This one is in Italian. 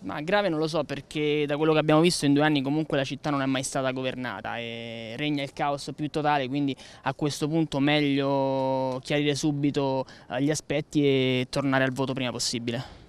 Ma grave non lo so perché da quello che abbiamo visto in due anni comunque la città non è mai stata governata e regna il caos più totale quindi a questo punto meglio chiarire subito eh, gli aspetti e tornare al voto prima possibile.